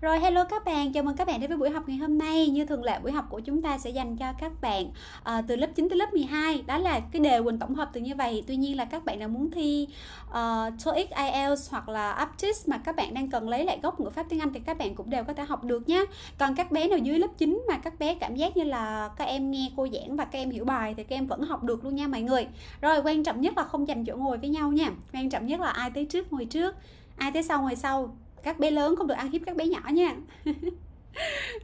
Rồi hello các bạn, chào mừng các bạn đến với buổi học ngày hôm nay. Như thường lệ buổi học của chúng ta sẽ dành cho các bạn uh, từ lớp 9 tới lớp 12. Đó là cái đề quỳnh tổng hợp từ như vậy. Tuy nhiên là các bạn nào muốn thi uh, TOEIC, IELTS hoặc là Aptis mà các bạn đang cần lấy lại gốc ngữ pháp tiếng Anh thì các bạn cũng đều có thể học được nhé. Còn các bé nào dưới lớp 9 mà các bé cảm giác như là các em nghe cô giảng và các em hiểu bài thì các em vẫn học được luôn nha mọi người. Rồi quan trọng nhất là không dành chỗ ngồi với nhau nha. Quan trọng nhất là ai tới trước ngồi trước, ai tới sau ngồi sau các bé lớn không được ăn hiếp các bé nhỏ nha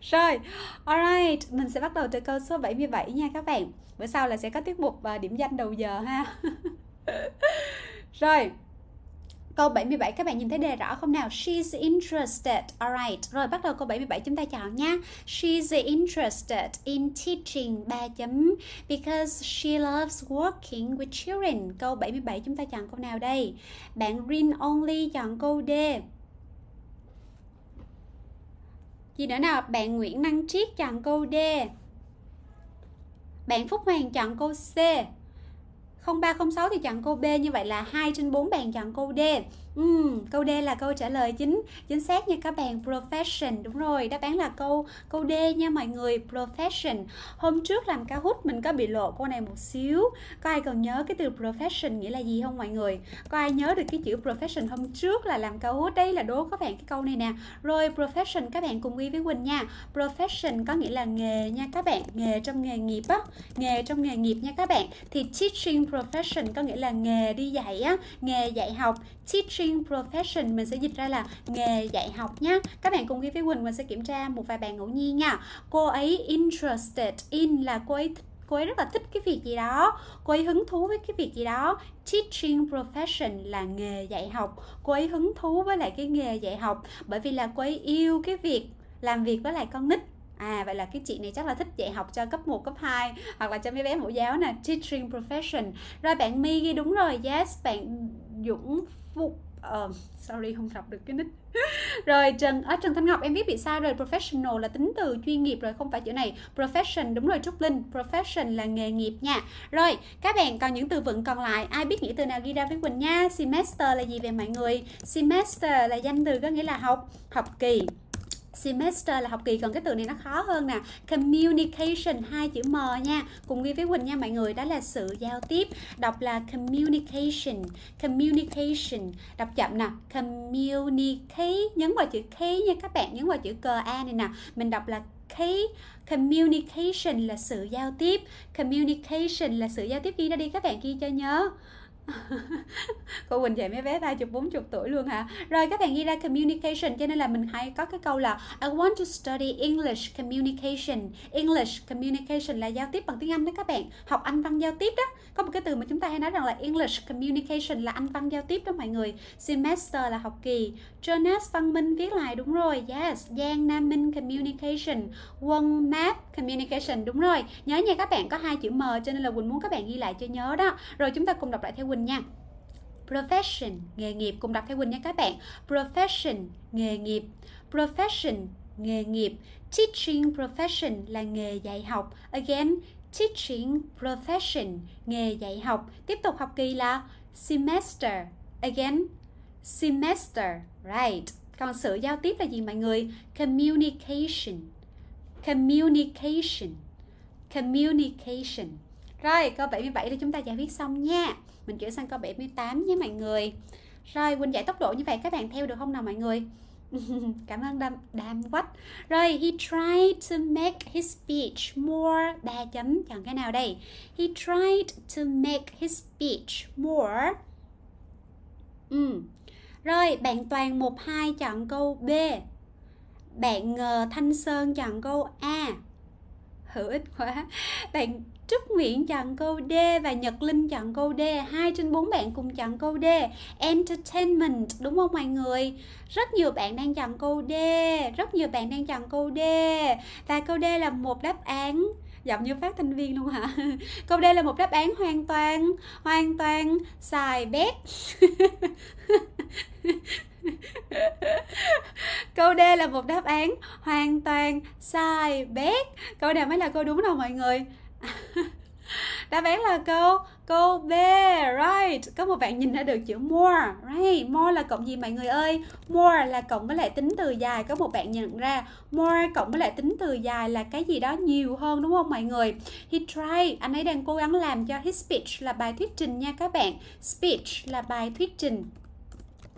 rồi, alright, mình sẽ bắt đầu từ câu số 77 nha các bạn Bữa sau là sẽ có tiết mục à, điểm danh đầu giờ ha Rồi, câu 77 các bạn nhìn thấy đề rõ không nào? She's interested, alright Rồi bắt đầu câu 77 chúng ta chọn nha She's interested in teaching 3 chấm Because she loves working with children Câu 77 chúng ta chọn câu nào đây? Bạn Green Only chọn câu D gì nữa nào bạn Nguyễn Năng Triết chọn câu D bạn Phúc Hoàng chọn câu C 0306 thì chọn câu B như vậy là 2 trên 4 bạn chọn câu D. Ừ, câu D là câu trả lời chính chính xác nha các bạn profession đúng rồi đáp án là câu câu D nha mọi người profession hôm trước làm ca hút mình có bị lộ câu này một xíu có ai còn nhớ cái từ profession nghĩa là gì không mọi người có ai nhớ được cái chữ profession hôm trước là làm ca hút đây là đố các bạn cái câu này nè rồi profession các bạn cùng ghi với Quỳnh nha profession có nghĩa là nghề nha các bạn nghề trong nghề nghiệp á nghề trong nghề nghiệp nha các bạn thì teaching profession có nghĩa là nghề đi dạy á nghề dạy học teaching profession mình sẽ dịch ra là nghề dạy học nhé các bạn cùng ghi với quỳnh quỳnh sẽ kiểm tra một vài bạn ngẫu nhiên nha cô ấy interested in là cô ấy cô ấy rất là thích cái việc gì đó cô ấy hứng thú với cái việc gì đó teaching profession là nghề dạy học cô ấy hứng thú với lại cái nghề dạy học bởi vì là cô ấy yêu cái việc làm việc với lại con nít à vậy là cái chị này chắc là thích dạy học cho cấp 1, cấp 2 hoặc là cho mấy bé mẫu giáo nè teaching profession rồi bạn My ghi đúng rồi yes bạn dũng phục uh, ờ, sorry không đọc được cái nick rồi trần ở à, trần thanh ngọc em biết bị sai rồi professional là tính từ chuyên nghiệp rồi không phải chữ này profession đúng rồi trúc linh profession là nghề nghiệp nha rồi các bạn còn những từ vựng còn lại ai biết nghĩa từ nào ghi ra với quỳnh nha semester là gì về mọi người semester là danh từ có nghĩa là học học kỳ semester là học kỳ còn cái từ này nó khó hơn nè communication hai chữ m nha cùng ghi với quỳnh nha mọi người đó là sự giao tiếp đọc là communication communication đọc chậm nè communicate nhấn vào chữ k nha các bạn nhấn vào chữ c a này nè mình đọc là k. communication là sự giao tiếp communication là sự giao tiếp ghi ra đi các bạn ghi cho nhớ cô Quỳnh dạy mấy bé bốn chục tuổi luôn hả? Rồi các bạn ghi ra communication cho nên là mình hay có cái câu là I want to study English communication. English communication là giao tiếp bằng tiếng Anh đó các bạn. Học Anh văn giao tiếp đó. Có một cái từ mà chúng ta hay nói rằng là English communication là Anh văn giao tiếp đó mọi người. Semester là học kỳ. Jonas Văn Minh viết lại đúng rồi. Yes, Giang Nam Minh communication. Quân Map communication đúng rồi. Nhớ nha các bạn có hai chữ M cho nên là Quỳnh muốn các bạn ghi lại cho nhớ đó. Rồi chúng ta cùng đọc lại theo Quỳnh nha profession nghề nghiệp cùng đọc theo quỳnh nha các bạn profession nghề nghiệp profession nghề nghiệp teaching profession là nghề dạy học again teaching profession nghề dạy học tiếp tục học kỳ là semester again semester right còn sự giao tiếp là gì mọi người communication communication communication rồi câu 77 là chúng ta giải quyết xong nha mình chuyển sang câu 78 nhé mọi người rồi Quỳnh giải tốc độ như vậy các bạn theo được không nào mọi người cảm ơn đam đam quách rồi he tried to make his speech more ba chấm chọn cái nào đây he tried to make his speech more ừ. rồi bạn toàn một hai chọn câu b bạn ngờ thanh sơn chọn câu a hữu ích quá bạn Trúc Nguyễn chọn câu D và Nhật Linh chọn câu D. Hai trên bốn bạn cùng chọn câu D. Entertainment đúng không mọi người? Rất nhiều bạn đang chọn câu D, rất nhiều bạn đang chọn câu D. Và câu D là một đáp án giọng như phát thanh viên luôn hả câu đây là một đáp án hoàn toàn hoàn toàn xài bét câu D là một đáp án hoàn toàn sai bét câu nào mới là câu đúng đâu mọi người đáp án là câu câu B right có một bạn nhìn ra được chữ more right more là cộng gì mọi người ơi more là cộng với lại tính từ dài có một bạn nhận ra more cộng với lại tính từ dài là cái gì đó nhiều hơn đúng không mọi người he try anh ấy đang cố gắng làm cho his speech là bài thuyết trình nha các bạn speech là bài thuyết trình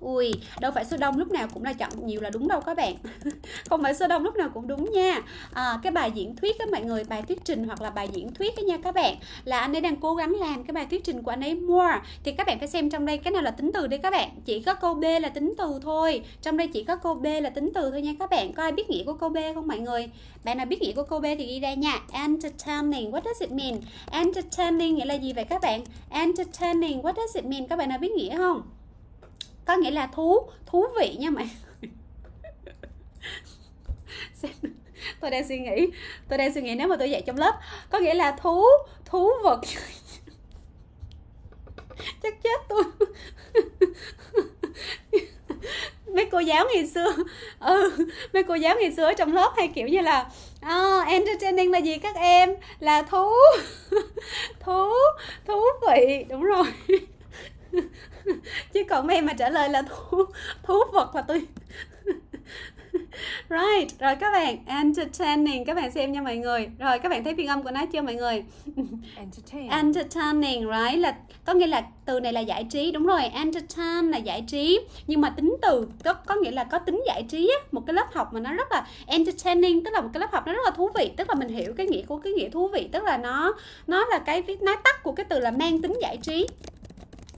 Ui, đâu phải số đông lúc nào cũng là chọn nhiều là đúng đâu các bạn Không phải số đông lúc nào cũng đúng nha à, Cái bài diễn thuyết các mọi người, bài thuyết trình hoặc là bài diễn thuyết nha các bạn Là anh ấy đang cố gắng làm cái bài thuyết trình của anh ấy more Thì các bạn phải xem trong đây cái nào là tính từ đây các bạn Chỉ có câu B là tính từ thôi Trong đây chỉ có câu B là tính từ thôi nha các bạn Có ai biết nghĩa của câu B không mọi người Bạn nào biết nghĩa của câu B thì ghi ra nha Entertaining, what does it mean? Entertaining nghĩa là gì vậy các bạn? Entertaining, what does it mean? Các bạn nào biết nghĩa không? có nghĩa là thú thú vị nha mọi người tôi đang suy nghĩ tôi đang suy nghĩ nếu mà tôi dạy trong lớp có nghĩa là thú thú vật chắc chết tôi mấy cô giáo ngày xưa ừ mấy cô giáo ngày xưa ở trong lớp hay kiểu như là à, entertaining là gì các em là thú thú thú vị đúng rồi chứ còn mấy em mà trả lời là thú thú vật là tôi Right, rồi các bạn entertaining các bạn xem nha mọi người. Rồi các bạn thấy phiên âm của nó chưa mọi người? entertaining. right là có nghĩa là từ này là giải trí đúng rồi, entertain là giải trí. Nhưng mà tính từ có có nghĩa là có tính giải trí á, một cái lớp học mà nó rất là entertaining tức là một cái lớp học nó rất là thú vị, tức là mình hiểu cái nghĩa của cái nghĩa thú vị, tức là nó nó là cái nói tắt của cái từ là mang tính giải trí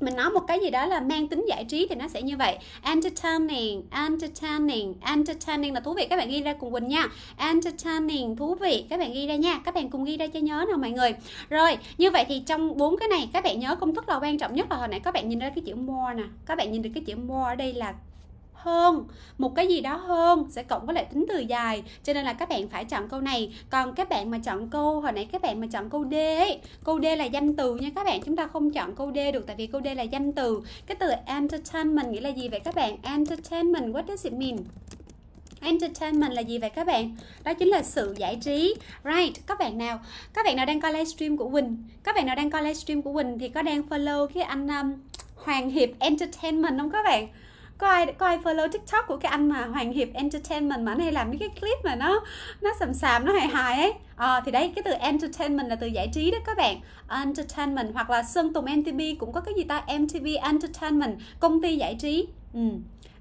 mình nói một cái gì đó là mang tính giải trí thì nó sẽ như vậy entertaining entertaining entertaining là thú vị các bạn ghi ra cùng quỳnh nha entertaining thú vị các bạn ghi ra nha các bạn cùng ghi ra cho nhớ nào mọi người rồi như vậy thì trong bốn cái này các bạn nhớ công thức là quan trọng nhất là hồi nãy các bạn nhìn ra cái chữ more nè các bạn nhìn được cái chữ more ở đây là hơn một cái gì đó hơn sẽ cộng với lại tính từ dài cho nên là các bạn phải chọn câu này còn các bạn mà chọn câu hồi nãy các bạn mà chọn câu D ấy câu D là danh từ nha các bạn chúng ta không chọn câu D được tại vì câu D là danh từ cái từ entertainment nghĩa là gì vậy các bạn entertainment what does it mean entertainment là gì vậy các bạn đó chính là sự giải trí right các bạn nào các bạn nào đang coi livestream của quỳnh các bạn nào đang coi livestream của quỳnh thì có đang follow cái anh um, hoàng hiệp entertainment không các bạn có ai có ai follow tiktok của cái anh mà hoàng hiệp entertainment mà anh hay làm mấy cái clip mà nó nó sầm sàm nó hài hài ấy à, thì đấy cái từ entertainment là từ giải trí đó các bạn entertainment hoặc là sơn tùng mtv cũng có cái gì ta mtv entertainment công ty giải trí ừ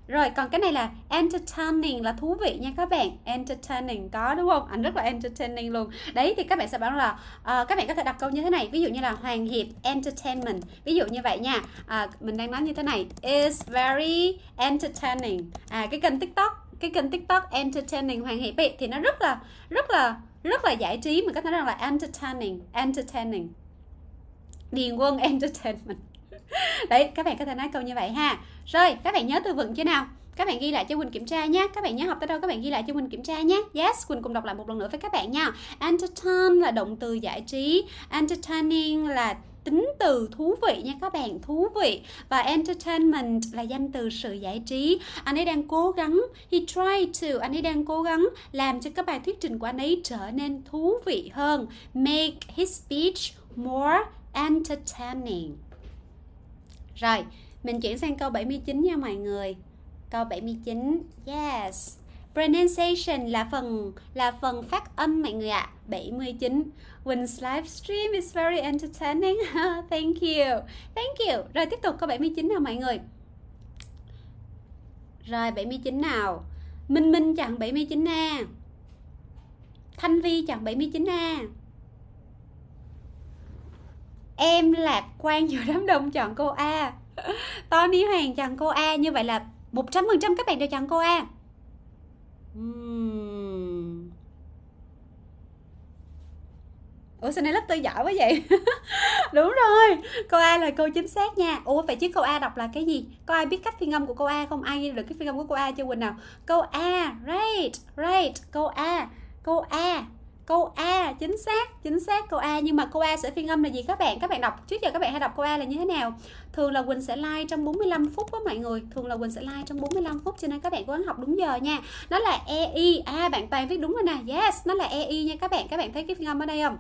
rồi còn cái này là entertaining là thú vị nha các bạn entertaining có đúng không ảnh rất là entertaining luôn đấy thì các bạn sẽ bảo là uh, các bạn có thể đặt câu như thế này ví dụ như là hoàng hiệp entertainment ví dụ như vậy nha uh, mình đang nói như thế này is very entertaining à cái kênh tiktok cái kênh tiktok entertaining hoàng hiệp thì nó rất là rất là rất là giải trí mình có thể nói là entertaining entertaining điền quân entertainment đấy các bạn có thể nói câu như vậy ha rồi các bạn nhớ từ vựng chưa nào các bạn ghi lại cho Quỳnh kiểm tra nhé các bạn nhớ học tới đâu các bạn ghi lại cho Quỳnh kiểm tra nhé yes Quỳnh cùng đọc lại một lần nữa với các bạn nha entertain là động từ giải trí entertaining là tính từ thú vị nha các bạn thú vị và entertainment là danh từ sự giải trí anh ấy đang cố gắng he tried to anh ấy đang cố gắng làm cho các bài thuyết trình của anh ấy trở nên thú vị hơn make his speech more entertaining rồi mình chuyển sang câu 79 nha mọi người. Câu 79. Yes. Pronunciation là phần là phần phát âm mọi người ạ. À. 79. Win's live stream is very entertaining. Thank you. Thank you. Rồi tiếp tục câu 79 nào mọi người. Rồi 79 nào. Minh Minh chặng 79A. Thanh Vi chặng 79A. Em lạc quan giữa đám đông chọn cô A Tony Hoàng chào cô A như vậy là 100% các bạn đều chọn cô A uhm. Ủa sao này lớp tôi giỏi quá vậy Đúng rồi Cô A là cô chính xác nha Ủa vậy chứ cô A đọc là cái gì Có ai biết cách phiên âm của cô A không Ai ghi được cái phiên âm của cô A chưa Quỳnh nào Cô A Right Right Cô A Cô A câu A chính xác chính xác câu A nhưng mà câu A sẽ phiên âm là gì các bạn các bạn đọc trước giờ các bạn hay đọc câu A là như thế nào thường là Quỳnh sẽ like trong 45 phút đó mọi người thường là Quỳnh sẽ like trong 45 phút cho nên các bạn cố gắng học đúng giờ nha nó là E I à bạn toàn viết đúng rồi nè yes nó là E I nha các bạn các bạn thấy cái phiên âm ở đây không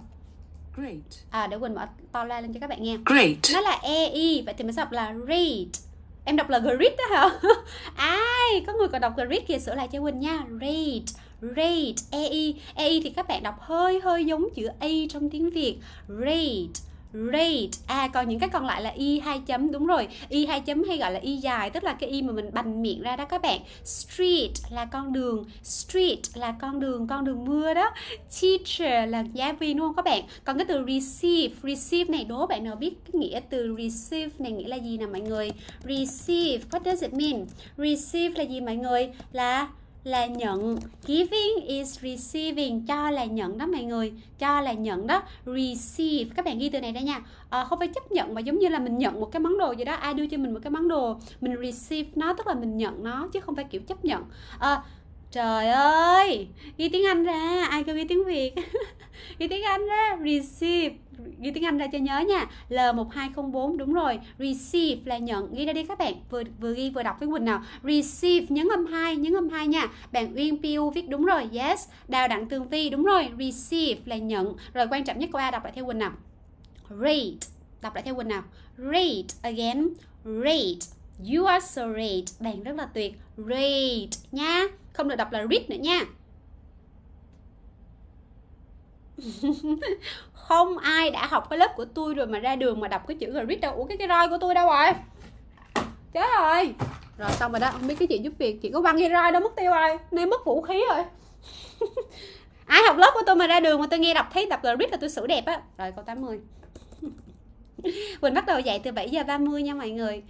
Great. À để Quỳnh mở to la lên cho các bạn nghe. Great. Nó là E I vậy thì mình sẽ đọc là read. Em đọc là grid đó hả? Ai, có người còn đọc grid kìa sửa lại cho Quỳnh nha. Read rate ei ei thì các bạn đọc hơi hơi giống chữ a e trong tiếng việt rate rate à còn những cái còn lại là y e hai chấm đúng rồi y e hai chấm hay gọi là y dài tức là cái y mà mình bành miệng ra đó các bạn street là con đường street là con đường con đường mưa đó teacher là giáo viên đúng không các bạn còn cái từ receive receive này đố bạn nào biết cái nghĩa từ receive này nghĩa là gì nè mọi người receive what does it mean receive là gì mọi người là là nhận giving is receiving cho là nhận đó mọi người cho là nhận đó receive các bạn ghi từ này ra nha à, không phải chấp nhận mà giống như là mình nhận một cái món đồ gì đó ai đưa cho mình một cái món đồ mình receive nó tức là mình nhận nó chứ không phải kiểu chấp nhận à, Trời ơi, ghi tiếng Anh ra, ai kêu ghi tiếng Việt Ghi tiếng Anh ra, receive Ghi tiếng Anh ra cho nhớ nha L1204, đúng rồi Receive là nhận, ghi ra đi các bạn Vừa vừa ghi vừa đọc với Quỳnh nào Receive, nhấn âm 2, nhấn âm 2 nha Bạn Uyên pu viết đúng rồi, yes Đào Đặng Tường Vi, đúng rồi Receive là nhận Rồi quan trọng nhất cô A đọc lại theo Quỳnh nào Read, đọc lại theo Quỳnh nào Read, again, read You are so read Bạn rất là tuyệt Read, nha không được đọc là read nữa nha không ai đã học cái lớp của tôi rồi mà ra đường mà đọc cái chữ là read đâu ủa cái cái roi của tôi đâu rồi chết rồi rồi xong rồi đó không biết cái chuyện giúp việc chị có băng cái roi đâu mất tiêu rồi nay mất vũ khí rồi ai học lớp của tôi mà ra đường mà tôi nghe đọc thấy đọc là read là tôi xử đẹp á rồi câu 80 mình bắt đầu dạy từ bảy giờ ba mươi nha mọi người